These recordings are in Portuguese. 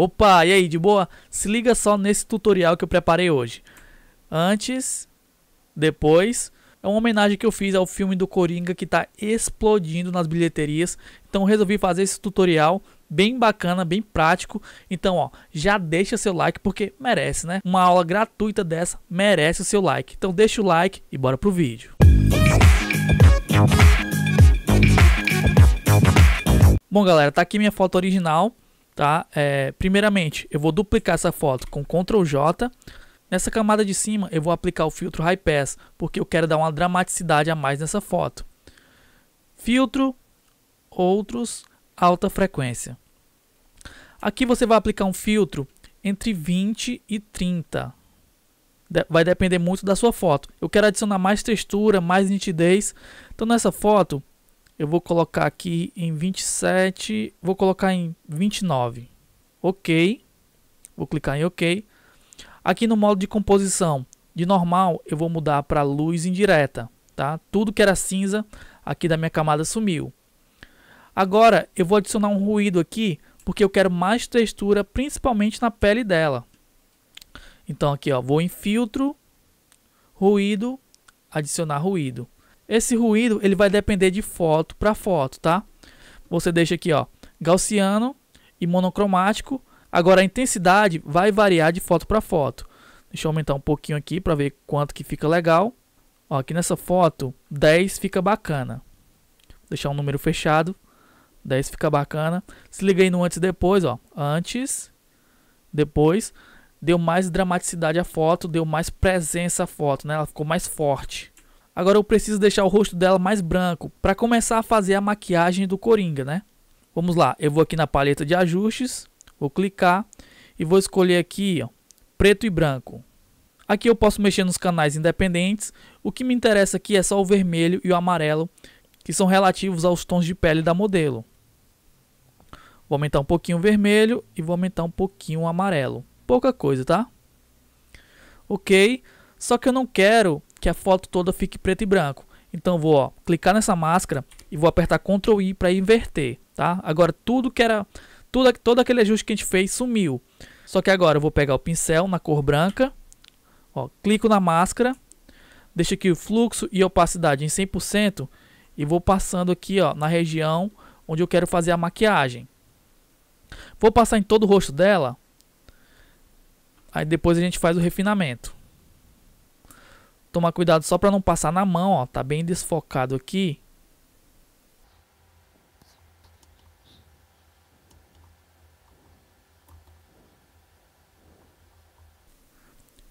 Opa, e aí, de boa? Se liga só nesse tutorial que eu preparei hoje. Antes, depois, é uma homenagem que eu fiz ao filme do Coringa que está explodindo nas bilheterias. Então resolvi fazer esse tutorial bem bacana, bem prático. Então, ó, já deixa seu like porque merece, né? Uma aula gratuita dessa merece o seu like. Então deixa o like e bora pro vídeo. Bom, galera, tá aqui minha foto original tá? É, primeiramente, eu vou duplicar essa foto com Ctrl J. Nessa camada de cima, eu vou aplicar o filtro High Pass, porque eu quero dar uma dramaticidade a mais nessa foto. Filtro, outros, alta frequência. Aqui você vai aplicar um filtro entre 20 e 30. De vai depender muito da sua foto. Eu quero adicionar mais textura, mais nitidez. Então nessa foto, eu vou colocar aqui em 27, vou colocar em 29. OK. Vou clicar em OK. Aqui no modo de composição, de normal, eu vou mudar para luz indireta, tá? Tudo que era cinza aqui da minha camada sumiu. Agora eu vou adicionar um ruído aqui, porque eu quero mais textura, principalmente na pele dela. Então aqui, ó, vou em filtro, ruído, adicionar ruído. Esse ruído ele vai depender de foto para foto, tá? Você deixa aqui, ó, gaussiano e monocromático. Agora a intensidade vai variar de foto para foto. Deixa eu aumentar um pouquinho aqui para ver quanto que fica legal. Ó, aqui nessa foto, 10 fica bacana. Vou deixar um número fechado. 10 fica bacana. Se liga aí no antes e depois, ó. Antes, depois. Deu mais dramaticidade à foto, deu mais presença à foto, né? Ela ficou mais forte. Agora eu preciso deixar o rosto dela mais branco para começar a fazer a maquiagem do Coringa, né? Vamos lá, eu vou aqui na paleta de ajustes, vou clicar e vou escolher aqui, ó, preto e branco. Aqui eu posso mexer nos canais independentes. O que me interessa aqui é só o vermelho e o amarelo, que são relativos aos tons de pele da modelo. Vou aumentar um pouquinho o vermelho e vou aumentar um pouquinho o amarelo. Pouca coisa, tá? Ok, só que eu não quero que a foto toda fique preto e branco. Então vou ó, clicar nessa máscara e vou apertar Ctrl I para inverter, tá? Agora tudo que era tudo todo aquele ajuste que a gente fez sumiu. Só que agora eu vou pegar o pincel na cor branca, ó, clico na máscara, deixo aqui o fluxo e opacidade em 100% e vou passando aqui, ó, na região onde eu quero fazer a maquiagem. Vou passar em todo o rosto dela. Aí depois a gente faz o refinamento. Tomar cuidado só para não passar na mão, ó. Tá bem desfocado aqui.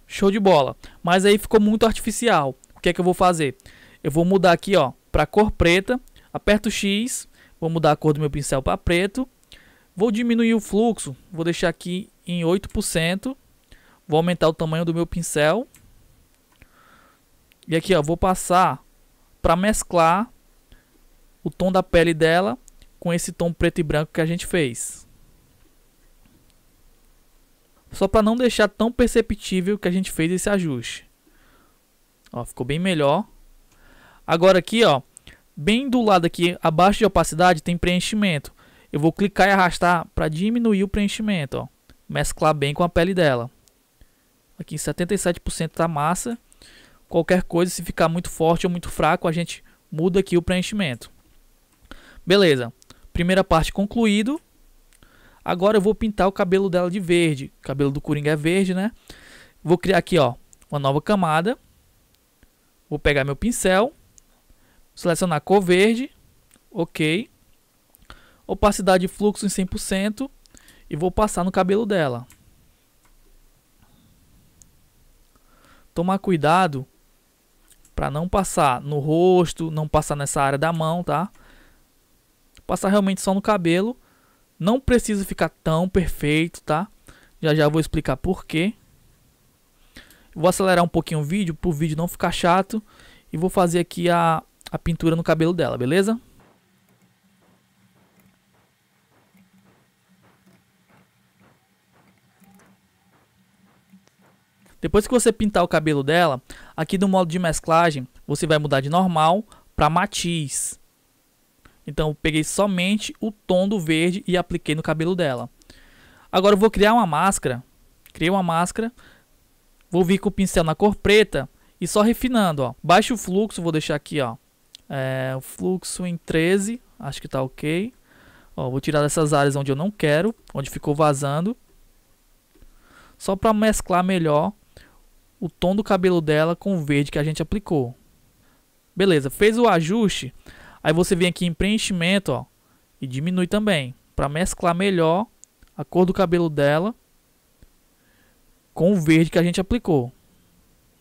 Show de bola. Mas aí ficou muito artificial. O que é que eu vou fazer? Eu vou mudar aqui, ó, para cor preta. Aperto X, vou mudar a cor do meu pincel para preto. Vou diminuir o fluxo, vou deixar aqui em 8%. Vou aumentar o tamanho do meu pincel. E aqui, ó, vou passar para mesclar o tom da pele dela com esse tom preto e branco que a gente fez. Só para não deixar tão perceptível que a gente fez esse ajuste. Ó, ficou bem melhor. Agora aqui, ó, bem do lado aqui, abaixo de opacidade, tem preenchimento. Eu vou clicar e arrastar para diminuir o preenchimento, ó. Mesclar bem com a pele dela. Aqui 77% da massa qualquer coisa, se ficar muito forte ou muito fraco, a gente muda aqui o preenchimento. Beleza, primeira parte concluído. Agora eu vou pintar o cabelo dela de verde. O cabelo do Coringa é verde, né? Vou criar aqui, ó, uma nova camada. Vou pegar meu pincel, selecionar cor verde, ok. Opacidade de fluxo em 100% e vou passar no cabelo dela. Tomar cuidado para não passar no rosto, não passar nessa área da mão, tá? Passar realmente só no cabelo. Não precisa ficar tão perfeito, tá? Já já vou explicar por quê. Vou acelerar um pouquinho o vídeo, para o vídeo não ficar chato. E vou fazer aqui a, a pintura no cabelo dela, beleza? Depois que você pintar o cabelo dela, aqui no modo de mesclagem, você vai mudar de normal para matiz. Então eu peguei somente o tom do verde e apliquei no cabelo dela. Agora eu vou criar uma máscara. Criei uma máscara. Vou vir com o pincel na cor preta e só refinando, ó. Baixo o fluxo, vou deixar aqui, ó. É, o fluxo em 13, acho que tá ok. Ó, vou tirar dessas áreas onde eu não quero, onde ficou vazando. Só para mesclar melhor o tom do cabelo dela com o verde que a gente aplicou. Beleza, fez o ajuste, aí você vem aqui em preenchimento, ó, e diminui também, para mesclar melhor a cor do cabelo dela com o verde que a gente aplicou.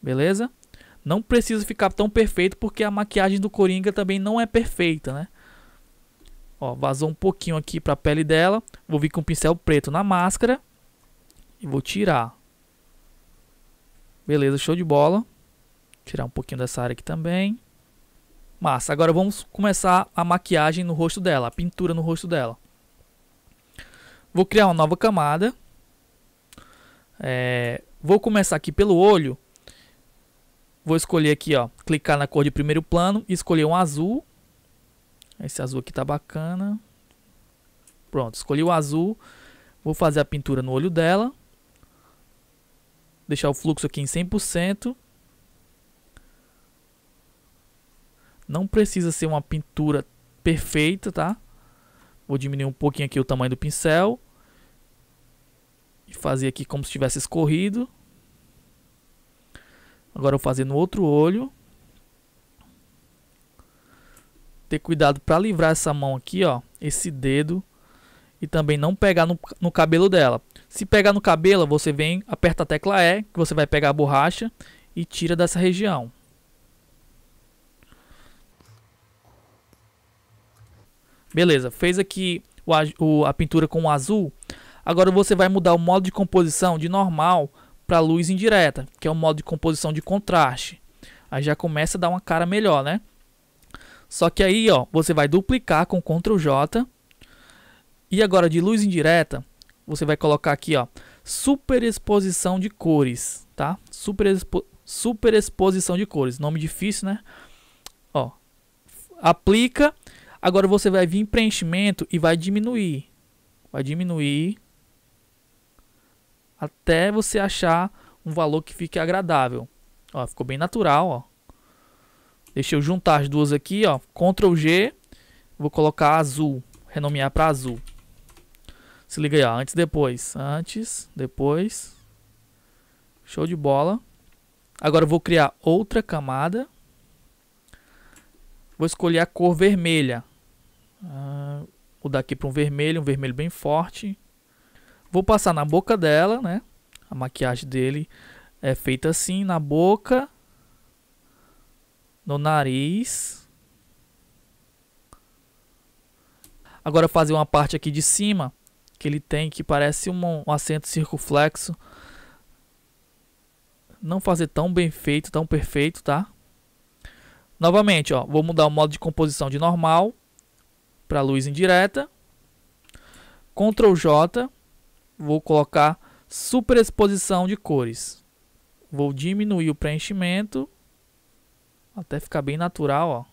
Beleza? Não precisa ficar tão perfeito porque a maquiagem do Coringa também não é perfeita, né? Ó, vazou um pouquinho aqui para a pele dela. Vou vir com o pincel preto na máscara e vou tirar. Beleza, show de bola. Tirar um pouquinho dessa área aqui também. Massa, agora vamos começar a maquiagem no rosto dela, a pintura no rosto dela. Vou criar uma nova camada. É, vou começar aqui pelo olho. Vou escolher aqui, ó, clicar na cor de primeiro plano e escolher um azul. Esse azul aqui tá bacana. Pronto, escolhi o azul. Vou fazer a pintura no olho dela. Deixar o fluxo aqui em 100%. Não precisa ser uma pintura perfeita, tá? Vou diminuir um pouquinho aqui o tamanho do pincel. E fazer aqui como se tivesse escorrido. Agora eu vou fazer no outro olho. Ter cuidado para livrar essa mão aqui, ó. Esse dedo. E também não pegar no, no cabelo dela. Se pegar no cabelo, você vem, aperta a tecla E, que você vai pegar a borracha e tira dessa região. Beleza, fez aqui o, a pintura com o azul. Agora você vai mudar o modo de composição de normal para luz indireta, que é o modo de composição de contraste. Aí já começa a dar uma cara melhor, né? Só que aí, ó, você vai duplicar com Ctrl J. E agora de luz indireta, você vai colocar aqui, ó, superexposição de cores, tá? Superexpo superexposição de cores, nome difícil, né? Ó, aplica. Agora você vai vir em preenchimento e vai diminuir. Vai diminuir até você achar um valor que fique agradável. Ó, ficou bem natural, ó. Deixa eu juntar as duas aqui, ó. Ctrl G, vou colocar azul, renomear para azul. Se liga aí, ó. Antes, depois. Antes, depois. Show de bola. Agora eu vou criar outra camada. Vou escolher a cor vermelha. Uh, ah, dar aqui para um vermelho, um vermelho bem forte. Vou passar na boca dela, né? A maquiagem dele é feita assim, na boca, no nariz. Agora fazer uma parte aqui de cima que ele tem que parece um, um acento circunflexo. Não fazer tão bem feito, tão perfeito, tá? Novamente, ó, vou mudar o modo de composição de normal para luz indireta. Ctrl J, vou colocar superexposição de cores. Vou diminuir o preenchimento até ficar bem natural, ó.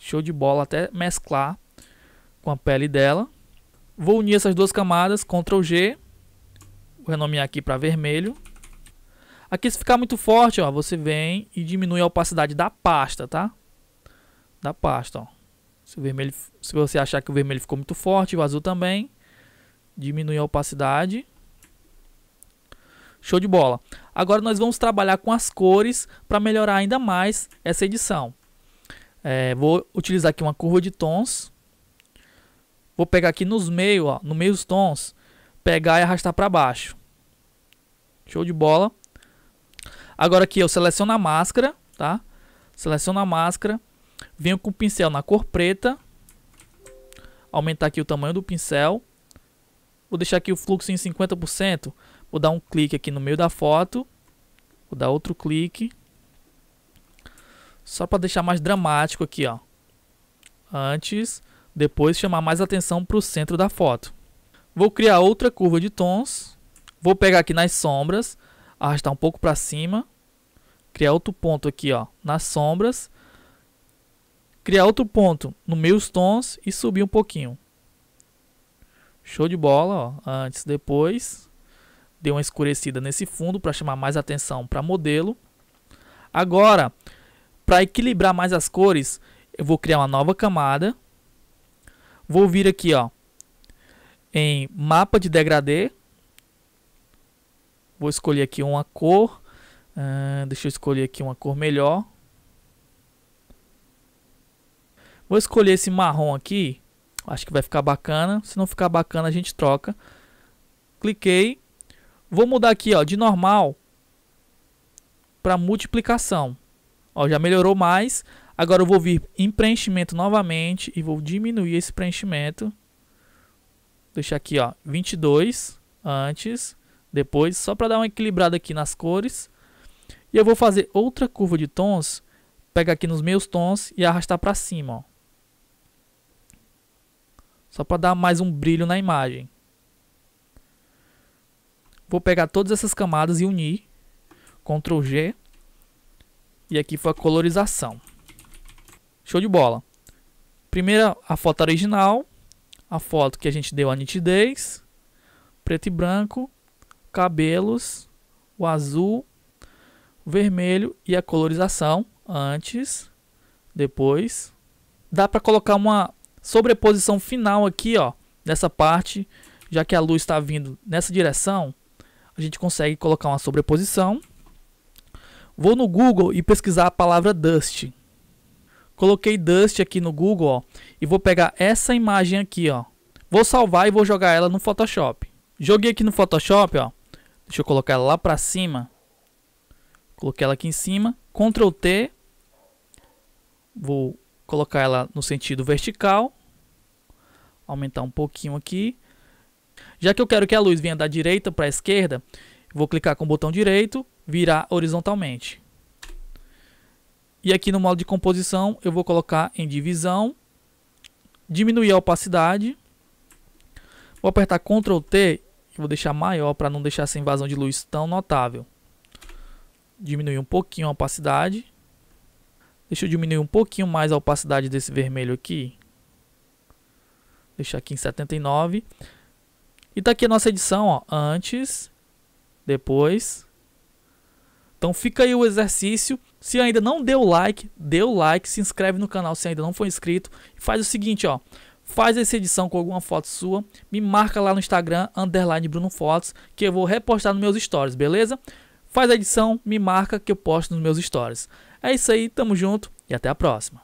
Show de bola até mesclar com a pele dela. Vou unir essas duas camadas, Ctrl G. Vou renomear aqui para vermelho. Aqui se ficar muito forte, ó, você vem e diminui a opacidade da pasta, tá? Da pasta, ó. Se, o vermelho, se você achar que o vermelho ficou muito forte, o azul também, diminui a opacidade. Show de bola. Agora nós vamos trabalhar com as cores para melhorar ainda mais essa edição. É, vou utilizar aqui uma curva de tons. Vou pegar aqui nos meios, ó, no meio dos tons, pegar e arrastar para baixo. Show de bola. Agora aqui eu seleciono a máscara, tá? Seleciono a máscara, venho com o pincel na cor preta, aumentar aqui o tamanho do pincel. Vou deixar aqui o fluxo em 50%, vou dar um clique aqui no meio da foto, vou dar outro clique. Só para deixar mais dramático aqui, ó. Antes, depois chamar mais atenção para o centro da foto. Vou criar outra curva de tons. Vou pegar aqui nas sombras, arrastar um pouco para cima. Criar outro ponto aqui, ó, nas sombras. Criar outro ponto no meus tons e subir um pouquinho. Show de bola, ó, antes, depois. Deu uma escurecida nesse fundo para chamar mais atenção para modelo. Agora, para equilibrar mais as cores, eu vou criar uma nova camada Vou vir aqui, ó, em mapa de degradê. Vou escolher aqui uma cor. Uh, deixa eu escolher aqui uma cor melhor. Vou escolher esse marrom aqui. Acho que vai ficar bacana. Se não ficar bacana, a gente troca. Cliquei. Vou mudar aqui, ó, de normal para multiplicação. Ó, já melhorou mais. Agora eu vou vir em preenchimento novamente e vou diminuir esse preenchimento. Deixar aqui, ó, 22 antes, depois, só para dar uma equilibrada aqui nas cores. E eu vou fazer outra curva de tons, pegar aqui nos meus tons e arrastar para cima, ó. Só para dar mais um brilho na imagem. Vou pegar todas essas camadas e unir. Ctrl G. E aqui foi a colorização. Show de bola. Primeira, a foto original. A foto que a gente deu a nitidez. Preto e branco. Cabelos. O azul. O vermelho. E a colorização. Antes. Depois. Dá para colocar uma sobreposição final aqui, ó. Nessa parte. Já que a luz está vindo nessa direção. A gente consegue colocar uma sobreposição. Vou no Google e pesquisar a palavra Dust. Coloquei Dust aqui no Google, ó, e vou pegar essa imagem aqui, ó. Vou salvar e vou jogar ela no Photoshop. Joguei aqui no Photoshop, ó. Deixa eu colocar ela lá para cima. Coloquei ela aqui em cima. Ctrl T. Vou colocar ela no sentido vertical. Aumentar um pouquinho aqui. Já que eu quero que a luz venha da direita para a esquerda, vou clicar com o botão direito, virar horizontalmente. E aqui no modo de composição eu vou colocar em divisão, diminuir a opacidade, vou apertar Ctrl T, vou deixar maior para não deixar essa invasão de luz tão notável. Diminuir um pouquinho a opacidade. Deixa eu diminuir um pouquinho mais a opacidade desse vermelho aqui. Deixar aqui em 79. E tá aqui a nossa edição, ó, antes, depois. Então fica aí o exercício se ainda não deu like, dê o like, se inscreve no canal se ainda não for inscrito. E faz o seguinte, ó. Faz essa edição com alguma foto sua, me marca lá no Instagram, underline Bruno Fotos, que eu vou repostar nos meus stories, beleza? Faz a edição, me marca que eu posto nos meus stories. É isso aí, tamo junto e até a próxima.